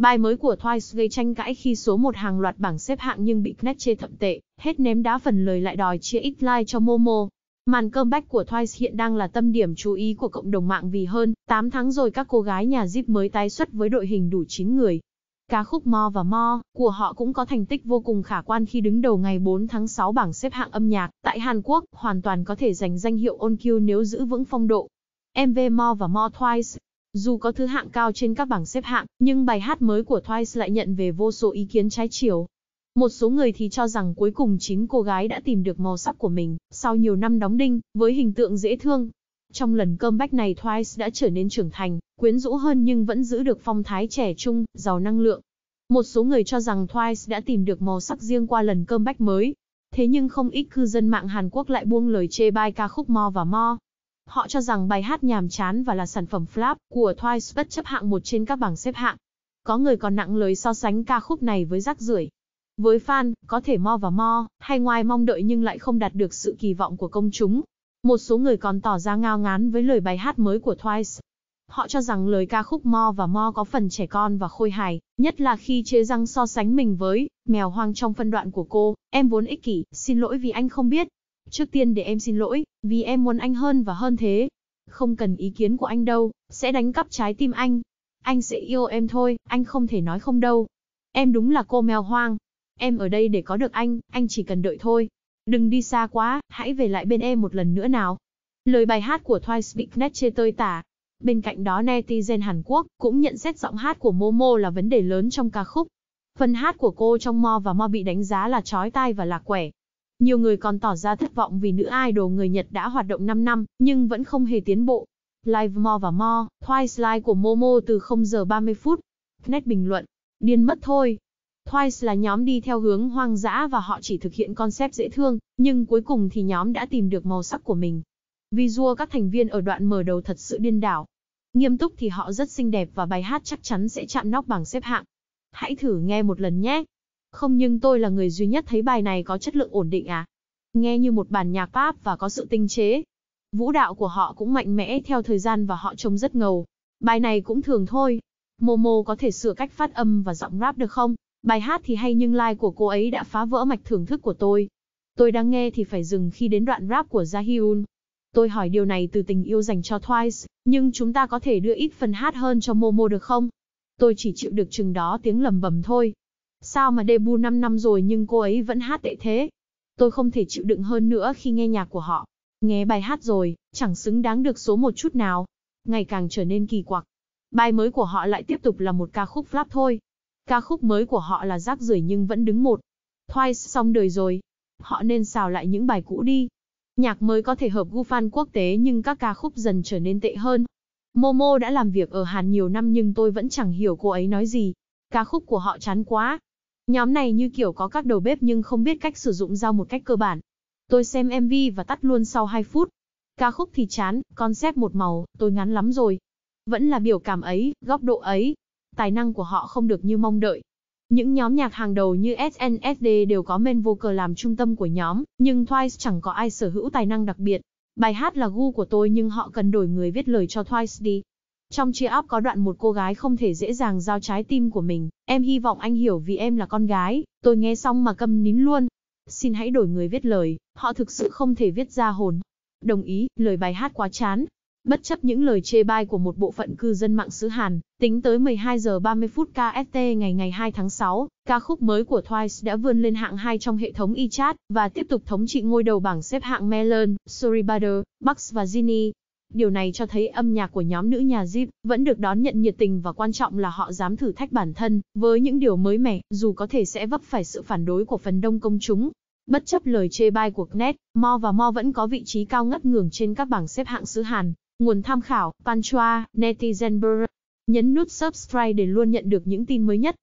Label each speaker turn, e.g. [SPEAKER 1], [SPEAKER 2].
[SPEAKER 1] Bài mới của Twice gây tranh cãi khi số một hàng loạt bảng xếp hạng nhưng bị Kneche thậm tệ, hết ném đá phần lời lại đòi chia ít like cho Momo. Màn comeback của Twice hiện đang là tâm điểm chú ý của cộng đồng mạng vì hơn 8 tháng rồi các cô gái nhà Zip mới tái xuất với đội hình đủ 9 người. Ca khúc Mo và Mo của họ cũng có thành tích vô cùng khả quan khi đứng đầu ngày 4 tháng 6 bảng xếp hạng âm nhạc tại Hàn Quốc, hoàn toàn có thể giành danh hiệu Onkyu nếu giữ vững phong độ. MV Mo và Mo Twice dù có thứ hạng cao trên các bảng xếp hạng, nhưng bài hát mới của Twice lại nhận về vô số ý kiến trái chiều. Một số người thì cho rằng cuối cùng chính cô gái đã tìm được màu sắc của mình, sau nhiều năm đóng đinh, với hình tượng dễ thương. Trong lần comeback này Twice đã trở nên trưởng thành, quyến rũ hơn nhưng vẫn giữ được phong thái trẻ trung, giàu năng lượng. Một số người cho rằng Twice đã tìm được màu sắc riêng qua lần comeback mới. Thế nhưng không ít cư dân mạng Hàn Quốc lại buông lời chê bai ca khúc Mo và Mo, Họ cho rằng bài hát nhàm chán và là sản phẩm flap của Twice bất chấp hạng một trên các bảng xếp hạng. Có người còn nặng lời so sánh ca khúc này với rác rưởi. Với fan, có thể mo và mo, hay ngoài mong đợi nhưng lại không đạt được sự kỳ vọng của công chúng. Một số người còn tỏ ra ngao ngán với lời bài hát mới của Twice. Họ cho rằng lời ca khúc Mo và Mo có phần trẻ con và khôi hài, nhất là khi chế răng so sánh mình với mèo hoang trong phân đoạn của cô, em vốn ích kỷ, xin lỗi vì anh không biết, Trước tiên để em xin lỗi, vì em muốn anh hơn và hơn thế. Không cần ý kiến của anh đâu, sẽ đánh cắp trái tim anh. Anh sẽ yêu em thôi, anh không thể nói không đâu. Em đúng là cô mèo hoang. Em ở đây để có được anh, anh chỉ cần đợi thôi. Đừng đi xa quá, hãy về lại bên em một lần nữa nào. Lời bài hát của Twice bị Knetche tơi tả. Bên cạnh đó netizen Hàn Quốc cũng nhận xét giọng hát của Momo là vấn đề lớn trong ca khúc. Phần hát của cô trong Mo và Mo bị đánh giá là chói tai và lạc quẻ, nhiều người còn tỏ ra thất vọng vì nữ idol người Nhật đã hoạt động 5 năm, nhưng vẫn không hề tiến bộ. Live More và More, Twice Live của Momo từ 0 giờ 30 phút. Net bình luận, điên mất thôi. Twice là nhóm đi theo hướng hoang dã và họ chỉ thực hiện concept dễ thương, nhưng cuối cùng thì nhóm đã tìm được màu sắc của mình. Visual các thành viên ở đoạn mở đầu thật sự điên đảo. Nghiêm túc thì họ rất xinh đẹp và bài hát chắc chắn sẽ chạm nóc bảng xếp hạng. Hãy thử nghe một lần nhé. Không nhưng tôi là người duy nhất thấy bài này có chất lượng ổn định à. Nghe như một bản nhạc Pháp và có sự tinh chế. Vũ đạo của họ cũng mạnh mẽ theo thời gian và họ trông rất ngầu. Bài này cũng thường thôi. Momo có thể sửa cách phát âm và giọng rap được không? Bài hát thì hay nhưng like của cô ấy đã phá vỡ mạch thưởng thức của tôi. Tôi đang nghe thì phải dừng khi đến đoạn rap của Jahyun. Tôi hỏi điều này từ tình yêu dành cho Twice, nhưng chúng ta có thể đưa ít phần hát hơn cho Momo được không? Tôi chỉ chịu được chừng đó tiếng lầm bầm thôi. Sao mà debut 5 năm rồi nhưng cô ấy vẫn hát tệ thế? Tôi không thể chịu đựng hơn nữa khi nghe nhạc của họ. Nghe bài hát rồi, chẳng xứng đáng được số một chút nào. Ngày càng trở nên kỳ quặc. Bài mới của họ lại tiếp tục là một ca khúc flap thôi. Ca khúc mới của họ là rác rưởi nhưng vẫn đứng một. Twice xong đời rồi. Họ nên xào lại những bài cũ đi. Nhạc mới có thể hợp gu fan quốc tế nhưng các ca khúc dần trở nên tệ hơn. Momo đã làm việc ở Hàn nhiều năm nhưng tôi vẫn chẳng hiểu cô ấy nói gì. Ca khúc của họ chán quá, Nhóm này như kiểu có các đầu bếp nhưng không biết cách sử dụng dao một cách cơ bản. Tôi xem MV và tắt luôn sau 2 phút. Ca khúc thì chán, concept một màu, tôi ngắn lắm rồi. Vẫn là biểu cảm ấy, góc độ ấy. Tài năng của họ không được như mong đợi. Những nhóm nhạc hàng đầu như SNSD đều có main vocal làm trung tâm của nhóm, nhưng Twice chẳng có ai sở hữu tài năng đặc biệt. Bài hát là gu của tôi nhưng họ cần đổi người viết lời cho Twice đi. Trong chia óc có đoạn một cô gái không thể dễ dàng giao trái tim của mình, em hy vọng anh hiểu vì em là con gái, tôi nghe xong mà câm nín luôn. Xin hãy đổi người viết lời, họ thực sự không thể viết ra hồn. Đồng ý, lời bài hát quá chán. Bất chấp những lời chê bai của một bộ phận cư dân mạng xứ Hàn, tính tới 12 giờ 30 phút KST ngày ngày 2 tháng 6, ca khúc mới của Twice đã vươn lên hạng 2 trong hệ thống e và tiếp tục thống trị ngôi đầu bảng xếp hạng Melon, Suribader, Bucks và Genie. Điều này cho thấy âm nhạc của nhóm nữ nhà Jeep vẫn được đón nhận nhiệt tình và quan trọng là họ dám thử thách bản thân với những điều mới mẻ, dù có thể sẽ vấp phải sự phản đối của phần đông công chúng. Bất chấp lời chê bai của Knet, Mo và Mo vẫn có vị trí cao ngất ngường trên các bảng xếp hạng xứ Hàn. Nguồn tham khảo, Panchoa, Netizenberg. Nhấn nút subscribe để luôn nhận được những tin mới nhất.